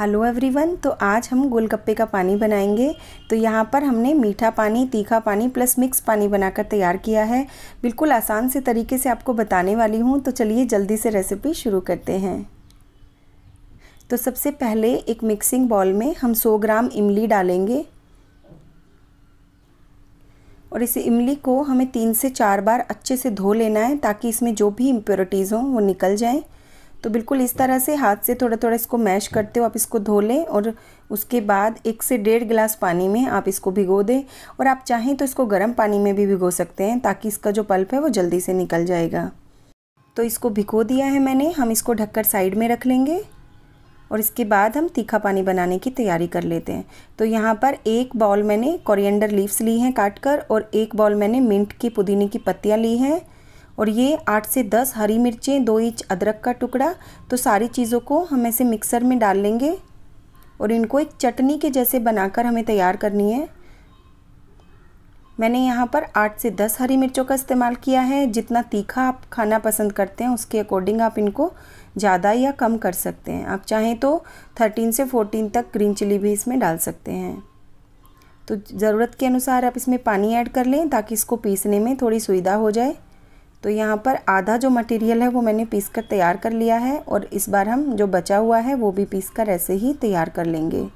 hello everyone तो आज हम गोलगप्पे का पानी बनाएंगे तो यहाँ पर हमने मीठा पानी तीखा पानी प्लस मिक्स पानी बनाकर तैयार किया है बिल्कुल आसान से तरीके से आपको बताने वाली हूँ तो चलिए जल्दी से रेसिपी शुरू करते हैं तो सबसे पहले एक मिक्सिंग बॉल में हम 100 ग्राम इमली डालेंगे और इस इमली को हमें तीन से चार बार अच्छे से धो लेना है ताकि इसमें जो भी इम्प्योरिटीज़ हों वो निकल जाएँ तो बिल्कुल इस तरह से हाथ से थोड़ा थोड़ा इसको मैश करते हो आप इसको धो लें और उसके बाद एक से डेढ़ गिलास पानी में आप इसको भिगो दें और आप चाहें तो इसको गर्म पानी में भी भिगो सकते हैं ताकि इसका जो पल्प है वो जल्दी से निकल जाएगा तो इसको भिगो दिया है मैंने हम इसको ढककर साइड में रख लेंगे और इसके बाद हम तीखा पानी बनाने की तैयारी कर लेते हैं तो यहाँ पर एक बॉल मैंने कोरिएंडर लीव्स ली हैं काट कर और एक बॉल मैंने मिंट की पुदीने की पत्तियाँ ली हैं और ये आठ से दस हरी मिर्चें दो इंच अदरक का टुकड़ा तो सारी चीज़ों को हम ऐसे मिक्सर में डाल लेंगे और इनको एक चटनी के जैसे बनाकर हमें तैयार करनी है मैंने यहाँ पर आठ से दस हरी मिर्चों का इस्तेमाल किया है जितना तीखा आप खाना पसंद करते हैं उसके अकॉर्डिंग आप इनको ज़्यादा या कम कर सकते हैं आप चाहें तो थर्टीन से फोर्टीन तक ग्रीन चिली भी इसमें डाल सकते हैं तो ज़रूरत के अनुसार आप इसमें पानी ऐड कर लें ताकि इसको पीसने में थोड़ी सुविधा हो जाए तो यहाँ पर आधा जो मटेरियल है वो मैंने पीस कर तैयार कर लिया है और इस बार हम जो बचा हुआ है वो भी पीस कर ऐसे ही तैयार कर लेंगे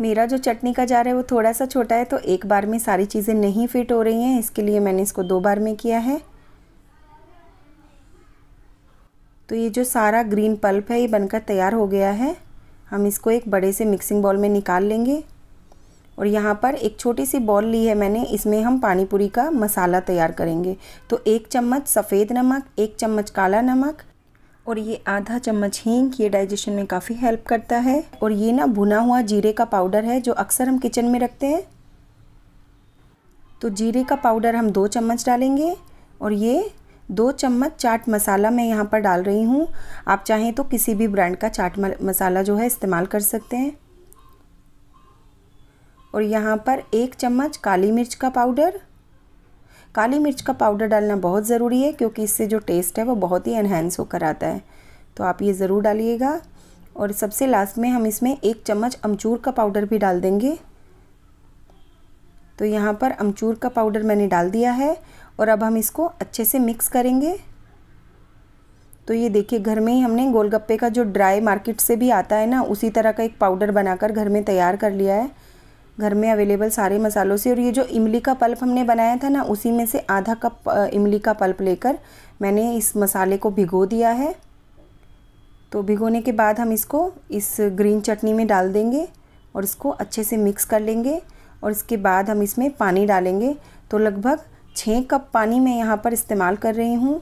मेरा जो चटनी का जार है वो थोड़ा सा छोटा है तो एक बार में सारी चीज़ें नहीं फिट हो रही हैं इसके लिए मैंने इसको दो बार में किया है तो ये जो सारा ग्रीन पल्प है ये बनकर तैयार हो गया है हम इसको एक बड़े से मिक्सिंग बॉल में निकाल लेंगे और यहाँ पर एक छोटी सी बॉल ली है मैंने इसमें हम पानी पूरी का मसाला तैयार करेंगे तो एक चम्मच सफ़ेद नमक एक चम्मच काला नमक और ये आधा चम्मच हींग ये डाइजेशन में काफ़ी हेल्प करता है और ये ना भुना हुआ जीरे का पाउडर है जो अक्सर हम किचन में रखते हैं तो जीरे का पाउडर हम दो चम्मच डालेंगे और ये दो चम्मच चाट मसाला मैं यहाँ पर डाल रही हूँ आप चाहें तो किसी भी ब्रांड का चाट मसाला जो है इस्तेमाल कर सकते हैं और यहाँ पर एक चम्मच काली मिर्च का पाउडर काली मिर्च का पाउडर डालना बहुत ज़रूरी है क्योंकि इससे जो टेस्ट है वो बहुत ही एनहेंस होकर आता है तो आप ये ज़रूर डालिएगा और सबसे लास्ट में हम इसमें एक चम्मच अमचूर का पाउडर भी डाल देंगे तो यहाँ पर अमचूर का पाउडर मैंने डाल दिया है और अब हम इसको अच्छे से मिक्स करेंगे तो ये देखिए घर में ही हमने गोलगप्पे का जो ड्राई मार्केट से भी आता है ना उसी तरह का एक पाउडर बनाकर घर में तैयार कर लिया है घर में अवेलेबल सारे मसालों से और ये जो इमली का पल्प हमने बनाया था ना उसी में से आधा कप इमली का पल्प लेकर मैंने इस मसाले को भिगो दिया है तो भिगोने के बाद हम इसको इस ग्रीन चटनी में डाल देंगे और इसको अच्छे से मिक्स कर लेंगे और इसके बाद हम इसमें पानी डालेंगे तो लगभग छः कप पानी मैं यहाँ पर इस्तेमाल कर रही हूँ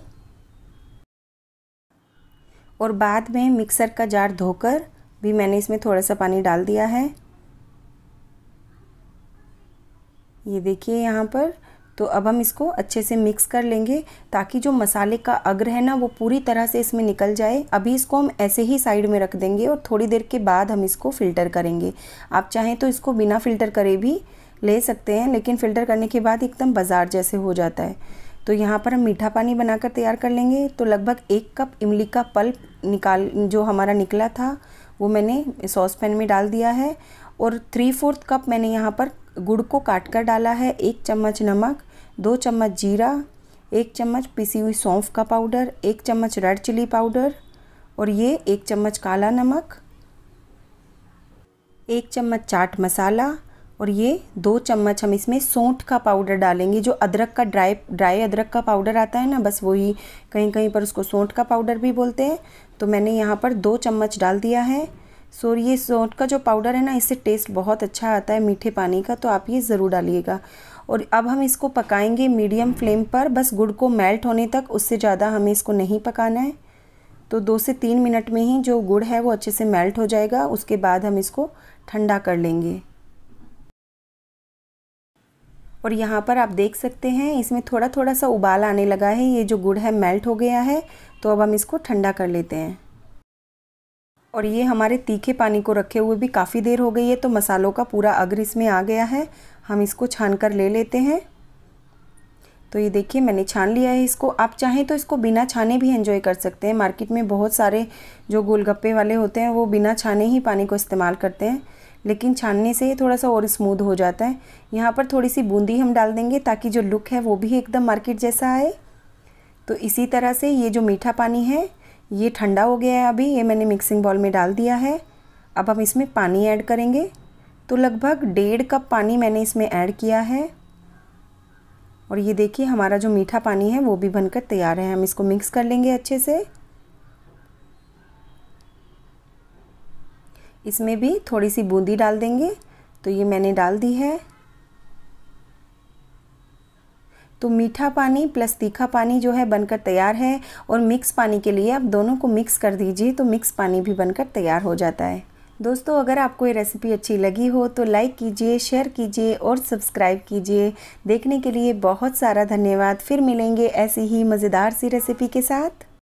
और बाद में मिक्सर का जार धोकर भी मैंने इसमें थोड़ा सा पानी डाल दिया है ये देखिए यहाँ पर तो अब हम इसको अच्छे से मिक्स कर लेंगे ताकि जो मसाले का अग्र है ना वो पूरी तरह से इसमें निकल जाए अभी इसको हम ऐसे ही साइड में रख देंगे और थोड़ी देर के बाद हम इसको फ़िल्टर करेंगे आप चाहें तो इसको बिना फ़िल्टर करे भी ले सकते हैं लेकिन फ़िल्टर करने के बाद एकदम बाज़ार जैसे हो जाता है तो यहाँ पर हम मीठा पानी बनाकर तैयार कर लेंगे तो लगभग एक कप इमली का पल्प निकाल जो हमारा निकला था वो मैंने सॉस पैन में डाल दिया है और थ्री फोर्थ कप मैंने यहाँ पर गुड़ को काट कर डाला है एक चम्मच नमक दो चम्मच जीरा एक चम्मच पिसी हुई सौंफ का पाउडर एक चम्मच रेड चिली पाउडर और ये एक चम्मच काला नमक एक चम्मच चाट मसाला और ये दो चम्मच हम इसमें सौंठ का पाउडर डालेंगे जो अदरक का ड्राई ड्राई अदरक का पाउडर आता है ना बस वही कहीं कहीं पर उसको सौंठ का पाउडर भी बोलते हैं तो मैंने यहाँ पर दो चम्मच डाल दिया है सो so, ये सौंठ का जो पाउडर है ना इससे टेस्ट बहुत अच्छा आता है मीठे पानी का तो आप ये ज़रूर डालिएगा और अब हम इसको पकाएंगे मीडियम फ्लेम पर बस गुड़ को मेल्ट होने तक उससे ज़्यादा हमें इसको नहीं पकाना है तो दो से तीन मिनट में ही जो गुड़ है वो अच्छे से मेल्ट हो जाएगा उसके बाद हम इसको ठंडा कर लेंगे और यहाँ पर आप देख सकते हैं इसमें थोड़ा थोड़ा सा उबाल आने लगा है ये जो गुड़ है मेल्ट हो गया है तो अब हम इसको ठंडा कर लेते हैं और ये हमारे तीखे पानी को रखे हुए भी काफ़ी देर हो गई है तो मसालों का पूरा अग्र इसमें आ गया है हम इसको छान कर ले लेते हैं तो ये देखिए मैंने छान लिया है इसको आप चाहें तो इसको बिना छाने भी एंजॉय कर सकते हैं मार्केट में बहुत सारे जो गोलगप्पे वाले होते हैं वो बिना छाने ही पानी को इस्तेमाल करते हैं लेकिन छानने से ये थोड़ा सा और स्मूद हो जाता है यहाँ पर थोड़ी सी बूंदी हम डाल देंगे ताकि जो लुक है वो भी एकदम मार्केट जैसा आए तो इसी तरह से ये जो मीठा पानी है ये ठंडा हो गया है अभी ये मैंने मिक्सिंग बॉल में डाल दिया है अब हम इसमें पानी ऐड करेंगे तो लगभग डेढ़ कप पानी मैंने इसमें ऐड किया है और ये देखिए हमारा जो मीठा पानी है वो भी बनकर तैयार है हम इसको मिक्स कर लेंगे अच्छे से इसमें भी थोड़ी सी बूंदी डाल देंगे तो ये मैंने डाल दी है तो मीठा पानी प्लस तीखा पानी जो है बनकर तैयार है और मिक्स पानी के लिए आप दोनों को मिक्स कर दीजिए तो मिक्स पानी भी बनकर तैयार हो जाता है दोस्तों अगर आपको ये रेसिपी अच्छी लगी हो तो लाइक कीजिए शेयर कीजिए और सब्सक्राइब कीजिए देखने के लिए बहुत सारा धन्यवाद फिर मिलेंगे ऐसी ही मज़ेदार सी रेसिपी के साथ